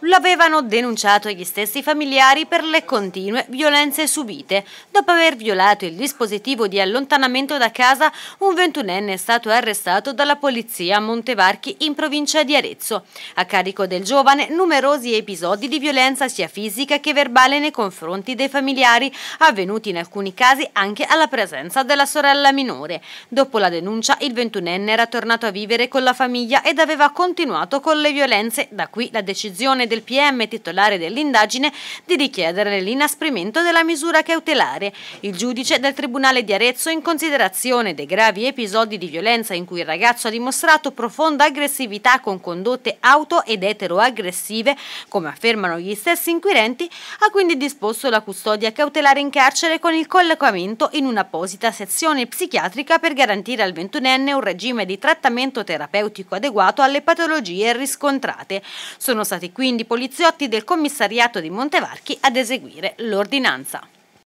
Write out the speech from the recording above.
L'avevano denunciato gli stessi familiari per le continue violenze subite. Dopo aver violato il dispositivo di allontanamento da casa, un ventunenne è stato arrestato dalla polizia a Montevarchi in provincia di Arezzo. A carico del giovane numerosi episodi di violenza sia fisica che verbale nei confronti dei familiari, avvenuti in alcuni casi anche alla presenza della sorella minore. Dopo la denuncia il ventunenne era tornato a vivere con la famiglia ed aveva continuato con le violenze, da qui la decisione del PM titolare dell'indagine di richiedere l'inasprimento della misura cautelare. Il giudice del Tribunale di Arezzo, in considerazione dei gravi episodi di violenza in cui il ragazzo ha dimostrato profonda aggressività con condotte auto ed eteroaggressive, come affermano gli stessi inquirenti, ha quindi disposto la custodia cautelare in carcere con il collocamento in un'apposita sezione psichiatrica per garantire al ventunenne un regime di trattamento terapeutico adeguato alle patologie riscontrate. Sono stati quindi quindi poliziotti del commissariato di Montevarchi ad eseguire l'ordinanza.